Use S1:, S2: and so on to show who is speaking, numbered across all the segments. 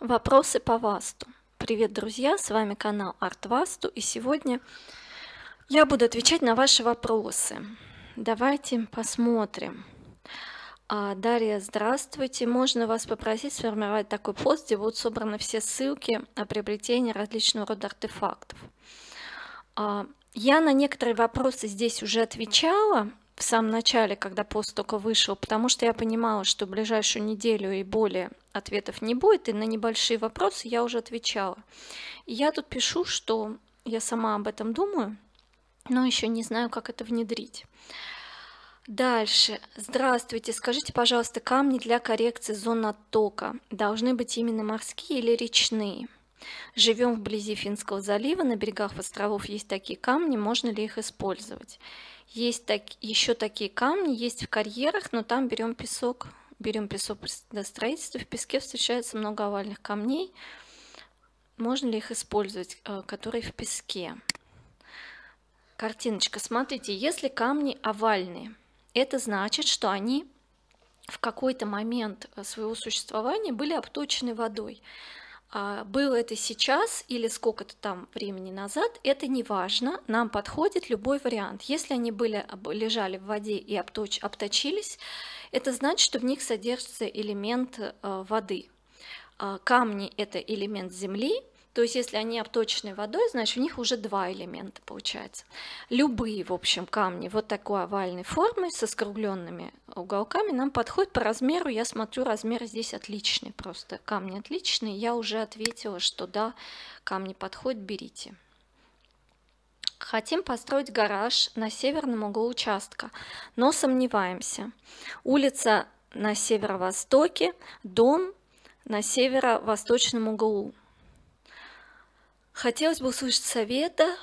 S1: Вопросы по ВАСТу. Привет, друзья, с вами канал АртВасту, и сегодня я буду отвечать на ваши вопросы. Давайте посмотрим. А, Дарья, здравствуйте. Можно вас попросить сформировать такой пост, где будут собраны все ссылки на приобретение различного рода артефактов? А, я на некоторые вопросы здесь уже отвечала, в самом начале, когда пост только вышел, потому что я понимала, что ближайшую неделю и более ответов не будет, и на небольшие вопросы я уже отвечала. И я тут пишу, что я сама об этом думаю, но еще не знаю, как это внедрить. Дальше. Здравствуйте. Скажите, пожалуйста, камни для коррекции зон оттока должны быть именно морские или речные? Живем вблизи Финского залива, на берегах островов есть такие камни, можно ли их использовать? Есть так, еще такие камни, есть в карьерах, но там берем песок. Берем песок для строительства, в песке встречается много овальных камней. Можно ли их использовать, э, которые в песке? Картиночка, смотрите, если камни овальные, это значит, что они в какой-то момент э, своего существования были обточены водой. А, было это сейчас или сколько-то там времени назад, это не важно, нам подходит любой вариант. Если они были, лежали в воде и обточ, обточились, это значит, что в них содержится элемент э, воды. А, камни – это элемент земли, то есть если они обточены водой, значит у них уже два элемента получается. Любые, в общем, камни вот такой овальной формы со скругленными уголками нам подходят по размеру. Я смотрю, размер здесь отличный, просто камни отличные. Я уже ответила, что да, камни подходят, берите. Хотим построить гараж на северном углу участка, но сомневаемся. Улица на северо-востоке, дом на северо-восточном углу. Хотелось бы услышать совета.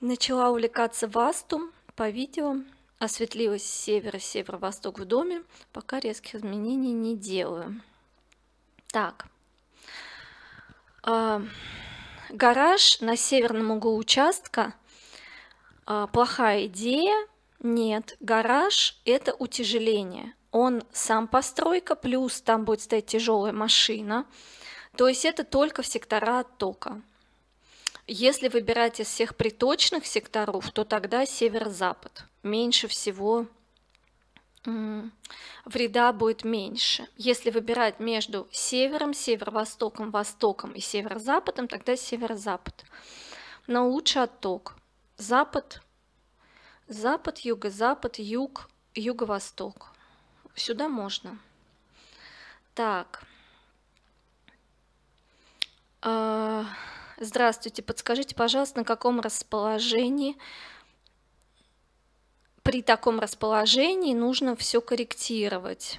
S1: Начала увлекаться вастум по видео. Осветлилась северо северо-восток в доме. Пока резких изменений не делаю. Так. А, гараж на северном углу участка. А, плохая идея. Нет, гараж – это утяжеление. Он сам постройка, плюс там будет стоять тяжелая машина. То есть это только в сектора оттока. Если выбирать из всех приточных секторов, то тогда северо-запад. Меньше всего вреда будет меньше. Если выбирать между севером, северо-востоком, востоком и северо-западом, тогда северо-запад. Но лучше отток. Запад, запад, юго-запад, юг, юго-восток. Сюда можно. Так. Uh... Здравствуйте, подскажите, пожалуйста, на каком расположении, при таком расположении нужно все корректировать.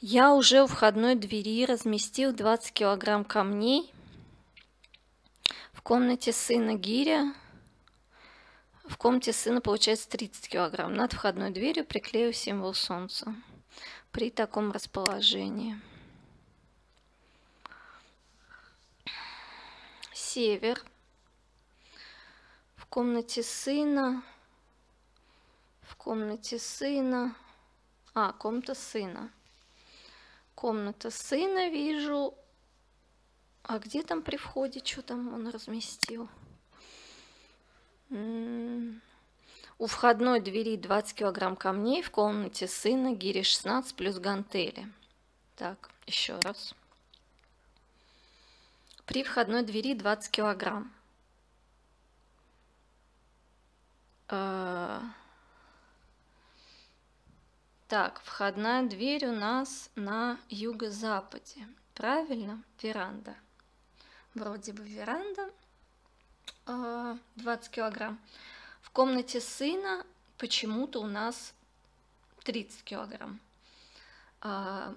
S1: Я уже у входной двери разместил 20 килограмм камней в комнате сына Гиря. В комнате сына получается 30 килограмм. Над входной дверью приклею символ солнца при таком расположении. Север. В комнате сына. В комнате сына. А, комната сына. Комната сына вижу. А где там при входе, что там он разместил? У входной двери 20 килограмм камней, в комнате сына гири 16 плюс гантели. Так, еще раз. При входной двери 20 килограмм. Э, так, входная дверь у нас на юго-западе. Правильно? Веранда. Вроде бы веранда. 20 э, килограмм комнате сына почему-то у нас 30 килограмм. А,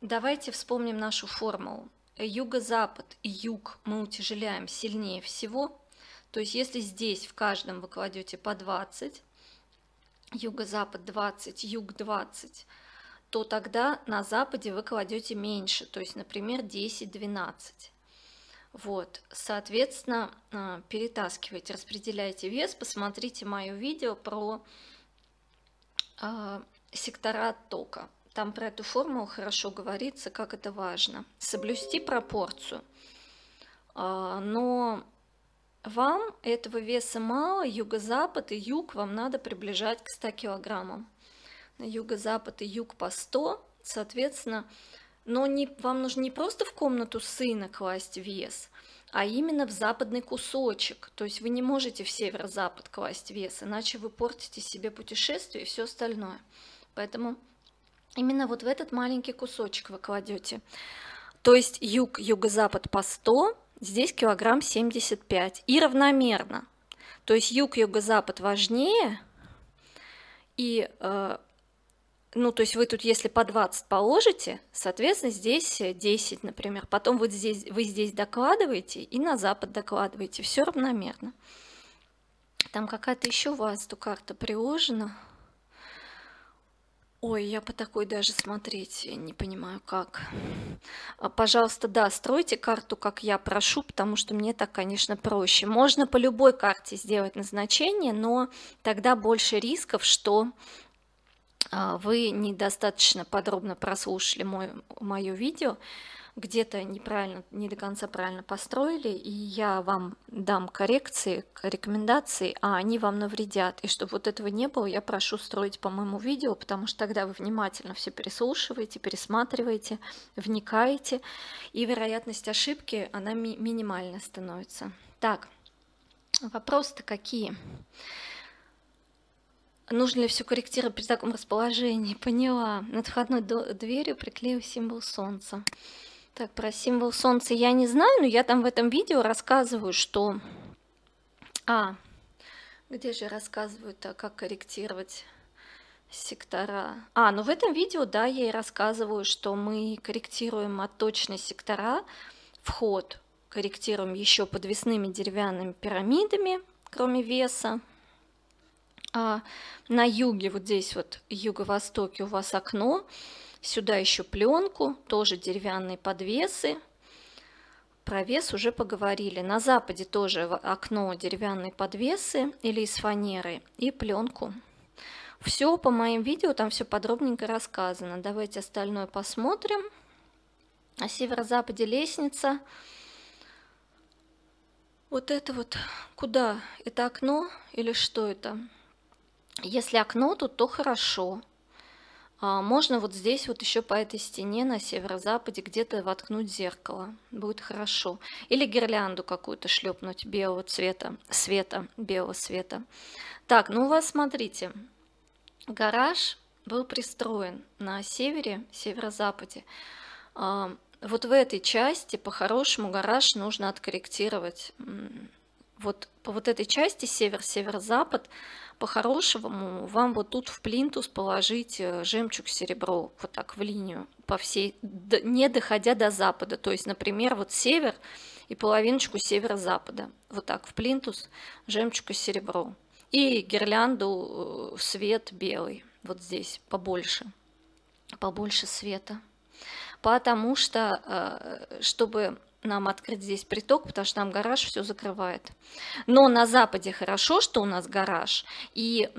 S1: давайте вспомним нашу формулу. Юго-запад и юг мы утяжеляем сильнее всего. То есть если здесь в каждом вы кладете по 20, юго-запад 20, юг 20, то тогда на западе вы кладете меньше, то есть, например, 10-12. Вот, соответственно, а, перетаскивайте, распределяйте вес, посмотрите мое видео про э, сектора тока. Там про эту формулу хорошо говорится, как это важно. Соблюсти пропорцию. Э, но вам этого веса мало, юго-запад и юг вам надо приближать к 100 килограммам. На юго-запад и юг по 100, соответственно, но не, вам нужно не просто в комнату сына класть вес, а именно в западный кусочек. То есть вы не можете в северо-запад класть вес, иначе вы портите себе путешествие и все остальное. Поэтому именно вот в этот маленький кусочек вы кладете. То есть юг, юго-запад по 100, здесь килограмм 75. И равномерно. То есть юг, юго-запад важнее, и э, ну, то есть вы тут, если по 20 положите, соответственно, здесь 10, э, например. Потом вот здесь, вы здесь докладываете и на запад докладываете. Все равномерно. Там какая-то еще у вас ту карта приложена. Ой, я по такой даже смотреть не понимаю, как. А, пожалуйста, да, стройте карту, как я прошу, потому что мне так, конечно, проще. Можно по любой карте сделать назначение, но тогда больше рисков, что а, вы недостаточно подробно прослушали мой, мое видео, где-то неправильно, не до конца правильно построили, и я вам дам коррекции, рекомендации, а они вам навредят. И чтобы вот этого не было, я прошу строить по моему видео, потому что тогда вы внимательно все переслушиваете, пересматриваете, вникаете, и вероятность ошибки, она ми минимальна становится. Так, вопросы-то какие? Какие? Нужно ли все корректировать при таком расположении? Поняла. Над входной дверью приклею символ солнца. Так, про символ солнца я не знаю, но я там в этом видео рассказываю, что... А, где же рассказываю-то, как корректировать сектора? А, ну в этом видео, да, я и рассказываю, что мы корректируем от точной сектора вход, корректируем еще подвесными деревянными пирамидами, кроме веса, а на юге, вот здесь вот юго-востоке у вас окно, сюда еще пленку, тоже деревянные подвесы, про вес уже поговорили. На западе тоже окно деревянные подвесы или из фанеры и пленку. Все по моим видео, там все подробненько рассказано. Давайте остальное посмотрим. На северо-западе лестница. Вот это вот, куда? Это окно или что это? Если окно тут, то хорошо. А, можно вот здесь вот еще по этой стене на северо-западе где-то воткнуть зеркало. Будет хорошо. Или гирлянду какую-то шлепнуть белого цвета, света, белого света. Так, ну у вас, смотрите, гараж был пристроен на севере, северо-западе. А, вот в этой части по-хорошему гараж нужно откорректировать. Вот по вот этой части север-северо-запад по-хорошему вам вот тут в плинтус положить э, жемчуг-серебро, вот так в линию, по всей, не доходя до запада. То есть, например, вот север и половиночку северо-запада. Вот так в плинтус жемчуг и серебро. И гирлянду э, свет белый, вот здесь побольше, побольше света. Потому что, э, чтобы нам открыть здесь приток, потому что там гараж все закрывает. Но на западе хорошо, что у нас гараж, и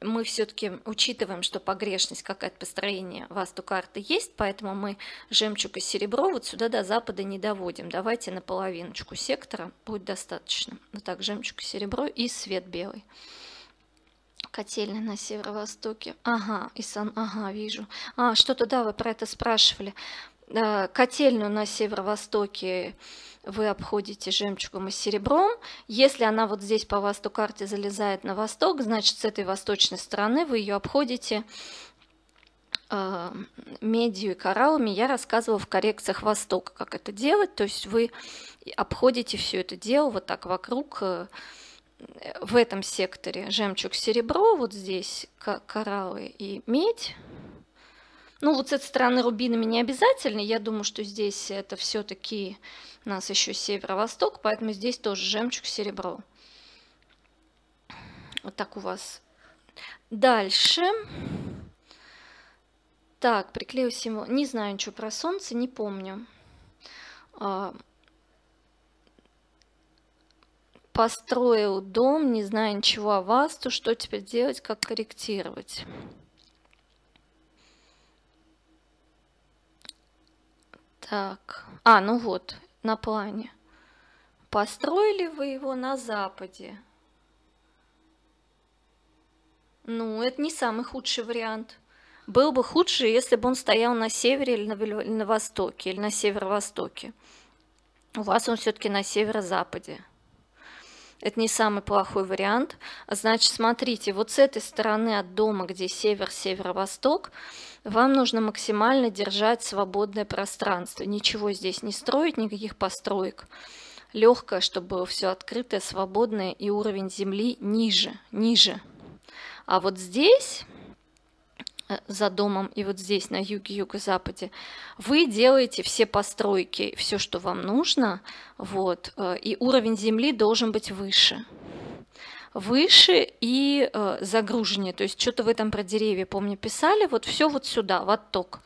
S1: мы все-таки учитываем, что погрешность какая-то построение васту карты есть, поэтому мы жемчуг и серебро вот сюда до запада не доводим. Давайте на половиночку сектора будет достаточно. Вот так, жемчуг и серебро и свет белый. Котельная на северо-востоке. Ага, и Исан, ага, вижу. А, что-то, да, вы про это спрашивали. Э, котельную на северо-востоке вы обходите жемчугом и серебром. Если она вот здесь по восту-карте залезает на восток, значит, с этой восточной стороны вы ее обходите э, медью и кораллами. Я рассказывала в коррекциях востока, как это делать. То есть вы обходите все это дело вот так вокруг э, в этом секторе жемчуг-серебро, вот здесь кораллы и медь ну, вот с этой стороны рубинами не обязательно. Я думаю, что здесь это все-таки у нас еще северо-восток, поэтому здесь тоже жемчуг, серебро. Вот так у вас. Дальше. Так, приклею символ. Не знаю ничего про солнце, не помню. А, построил дом, не знаю ничего о вас, то что теперь делать, как корректировать. Так, а, ну вот, на плане. Построили вы его на западе? Ну, это не самый худший вариант. Был бы худший, если бы он стоял на севере или на, или на востоке, или на северо-востоке. У вас он все-таки на северо-западе. Это не самый плохой вариант. Значит, смотрите, вот с этой стороны от дома, где север-северо-восток, вам нужно максимально держать свободное пространство. Ничего здесь не строить, никаких построек. Легкое, чтобы все открытое, свободное и уровень земли ниже, ниже. А вот здесь Э, за домом и вот здесь, на юге, юго-западе, вы делаете все постройки, все, что вам нужно, вот, э, и уровень земли должен быть выше. Выше и э, загруженнее, то есть что-то вы там про деревья, помню, писали, вот все вот сюда, в отток,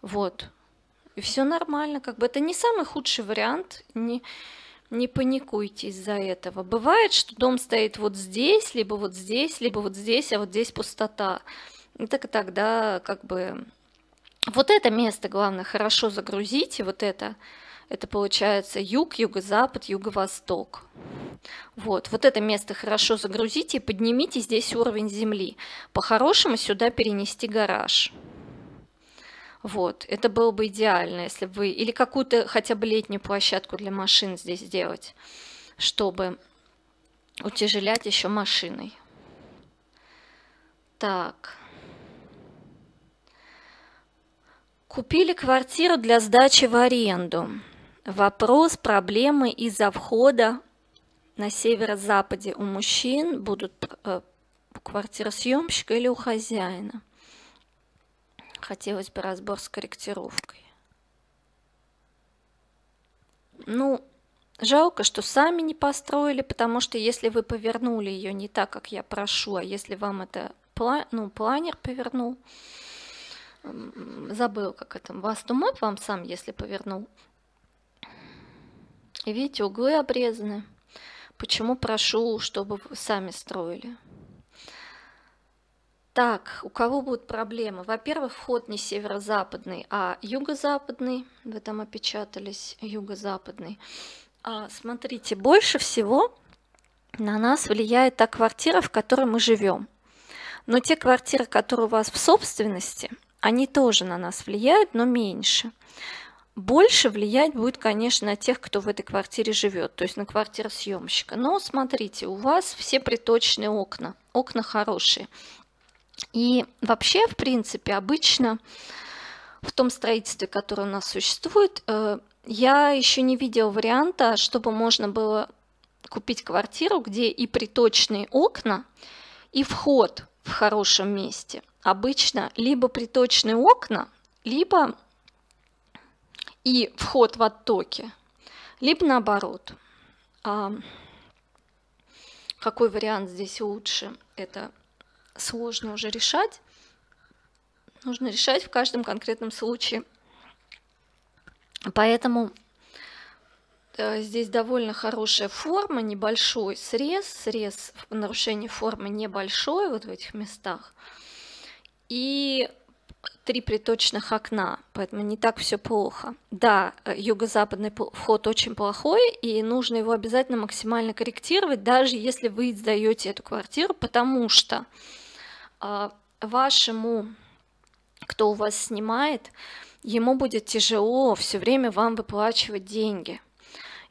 S1: вот, и все нормально, как бы это не самый худший вариант, не, не паникуйте из-за этого. Бывает, что дом стоит вот здесь, либо вот здесь, либо вот здесь, а вот здесь пустота. Ну, так и тогда как бы вот это место, главное, хорошо загрузить и вот это, это получается юг, юго-запад, юго-восток. Вот, вот это место хорошо загрузите и поднимите здесь уровень земли. По-хорошему сюда перенести гараж. Вот, это было бы идеально, если бы вы... Или какую-то хотя бы летнюю площадку для машин здесь сделать, чтобы утяжелять еще машиной. Так. Купили квартиру для сдачи в аренду. Вопрос, проблемы из-за входа на северо-западе у мужчин будут э, квартира съемщика или у хозяина. Хотелось бы разбор с корректировкой. Ну, жалко, что сами не построили, потому что если вы повернули ее не так, как я прошу, а если вам это пла ну, планер повернул, забыл, как это, вас, Вастумэп вам сам, если повернул. И видите, углы обрезаны. Почему прошу, чтобы вы сами строили? Так, у кого будут проблемы? Во-первых, вход не северо-западный, а юго-западный. Вы там опечатались, юго-западный. А, смотрите, больше всего на нас влияет та квартира, в которой мы живем. Но те квартиры, которые у вас в собственности – они тоже на нас влияют, но меньше. Больше влиять будет, конечно, на тех, кто в этой квартире живет, то есть на квартиру съемщика. Но смотрите, у вас все приточные окна, окна хорошие. И вообще, в принципе, обычно в том строительстве, которое у нас существует, э, я еще не видела варианта, чтобы можно было купить квартиру, где и приточные окна, и вход в хорошем месте – обычно либо приточные окна, либо и вход в оттоки, либо наоборот. А какой вариант здесь лучше, это сложно уже решать. Нужно решать в каждом конкретном случае. Поэтому э, здесь довольно хорошая форма, небольшой срез. Срез в нарушении формы небольшой вот в этих местах и три приточных окна, поэтому не так все плохо. Да, э, юго-западный вход очень плохой, и нужно его обязательно максимально корректировать, даже если вы сдаете эту квартиру, потому что э, вашему, кто у вас снимает, ему будет тяжело все время вам выплачивать деньги.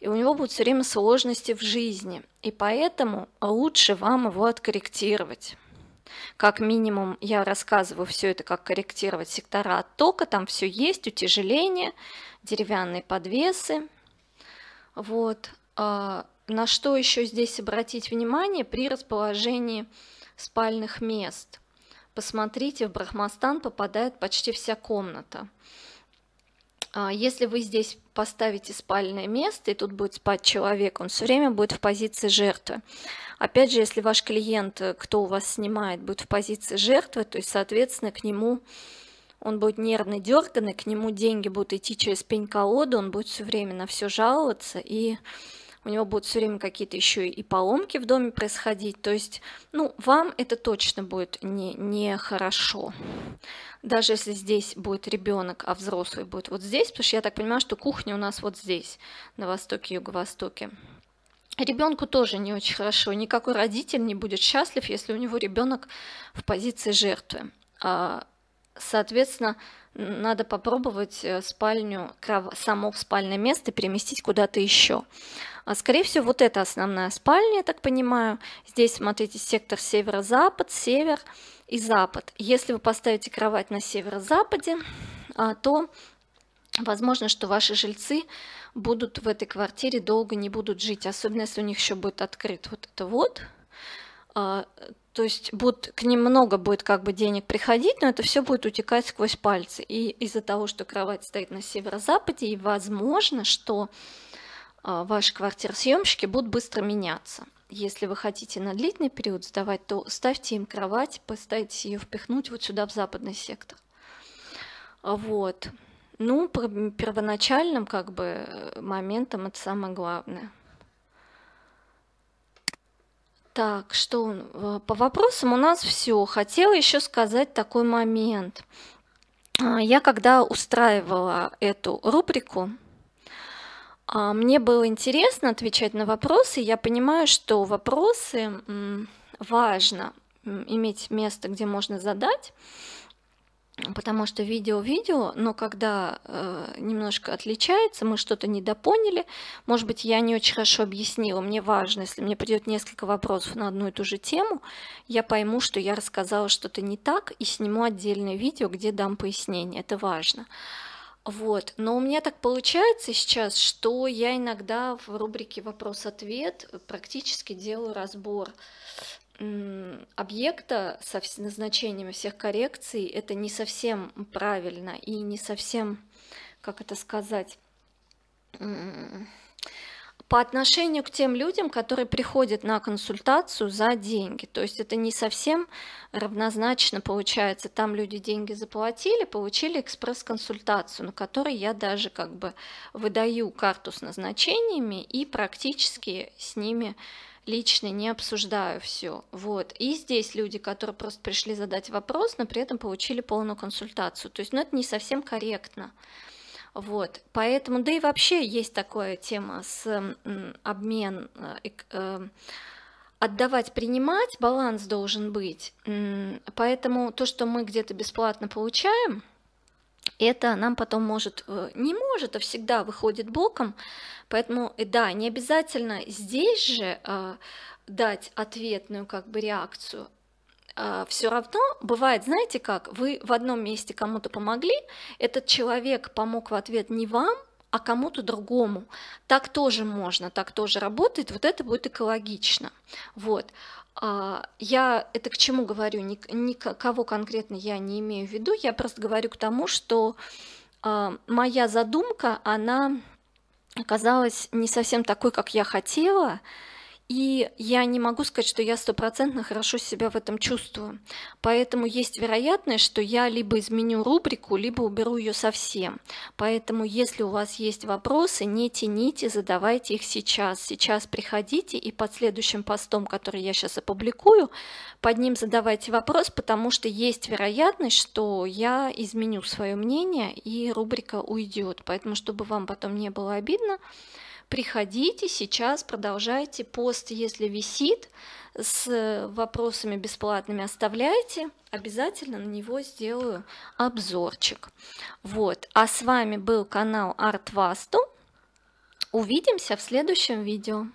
S1: И у него будут все время сложности в жизни. И поэтому лучше вам его откорректировать. Как минимум, я рассказываю все это, как корректировать сектора оттока, там все есть, утяжеление, деревянные подвесы. Вот. А, на что еще здесь обратить внимание при расположении спальных мест? Посмотрите, в Брахмастан попадает почти вся комната. А, если вы здесь поставите спальное место, и тут будет спать человек, он все время будет в позиции жертвы. Опять же, если ваш клиент, э, кто у вас снимает, будет в позиции жертвы, то есть, соответственно, к нему он будет нервно дерганный, к нему деньги будут идти через пень-колоду, он будет все время на все жаловаться и у него будут все время какие-то еще и поломки в доме происходить. То есть, ну, вам это точно будет нехорошо. Не, не хорошо. Даже если здесь будет ребенок, а взрослый будет вот здесь, потому что я так понимаю, что кухня у нас вот здесь, на востоке, юго-востоке. Ребенку тоже не очень хорошо. Никакой родитель не будет счастлив, если у него ребенок в позиции жертвы. А, соответственно, надо попробовать э, спальню, само спальное место переместить куда-то еще. А, скорее всего, вот это основная спальня, я так понимаю. Здесь, смотрите, сектор северо-запад, север и запад. Если вы поставите кровать на северо-западе, а, то возможно, что ваши жильцы будут в этой квартире долго не будут жить, особенно если у них еще будет открыт вот это вот а, то есть будет, к ним много будет как бы денег приходить, но это все будет утекать сквозь пальцы. И из-за того, что кровать стоит на северо-западе, и возможно, что а, ваши квартиросъемщики будут быстро меняться. Если вы хотите на длительный период сдавать, то ставьте им кровать, постарайтесь ее впихнуть вот сюда, в западный сектор. Вот. Ну, первоначальным как бы э, моментом это самое главное – так, что э, по вопросам у нас все. Хотела еще сказать такой момент. А, я когда устраивала эту рубрику, а, мне было интересно отвечать на вопросы. Я понимаю, что вопросы важно иметь место, где можно задать потому что видео-видео, но когда э, немножко отличается, мы что-то недопоняли, может быть, я не очень хорошо объяснила, мне важно, если мне придет несколько вопросов на одну и ту же тему, я пойму, что я рассказала что-то не так и сниму отдельное видео, где дам пояснение, это важно. Вот, но у меня так получается сейчас, что я иногда в рубрике «Вопрос-ответ» практически делаю разбор объекта со назначением всех коррекций это не совсем правильно и не совсем, как это сказать, по отношению к тем людям, которые приходят на консультацию за деньги. То есть это не совсем равнозначно получается. Там люди деньги заплатили, получили экспресс-консультацию, на которой я даже как бы выдаю карту с назначениями и практически с ними лично не обсуждаю все. Вот. И здесь люди, которые просто пришли задать вопрос, но при этом получили полную консультацию. То есть, ну, это не совсем корректно. Вот, поэтому, да и вообще есть такая тема с обмен, э, э, отдавать, принимать, баланс должен быть. Поэтому то, что мы где-то бесплатно получаем – это нам потом может, э, не может, а всегда выходит боком. Поэтому, э, да, не обязательно здесь же э, дать ответную как бы реакцию. А все равно бывает, знаете как, вы в одном месте кому-то помогли, этот человек помог в ответ не вам, а кому-то другому. Так тоже можно, так тоже работает, вот это будет экологично. Вот. А, я это к чему говорю? Никого конкретно я не имею в виду, я просто говорю к тому, что а, моя задумка, она оказалась не совсем такой, как я хотела, и я не могу сказать, что я стопроцентно хорошо себя в этом чувствую. Поэтому есть вероятность, что я либо изменю рубрику, либо уберу ее совсем. Поэтому, если у вас есть вопросы, не тяните, задавайте их сейчас. Сейчас приходите и под следующим постом, который я сейчас опубликую, под ним задавайте вопрос, потому что есть вероятность, что я изменю свое мнение и рубрика уйдет. Поэтому, чтобы вам потом не было обидно, приходите сейчас, продолжайте пост, если висит, с э, вопросами бесплатными оставляйте, обязательно на него сделаю обзорчик. Вот, а с вами был канал Артвасту, увидимся в следующем видео.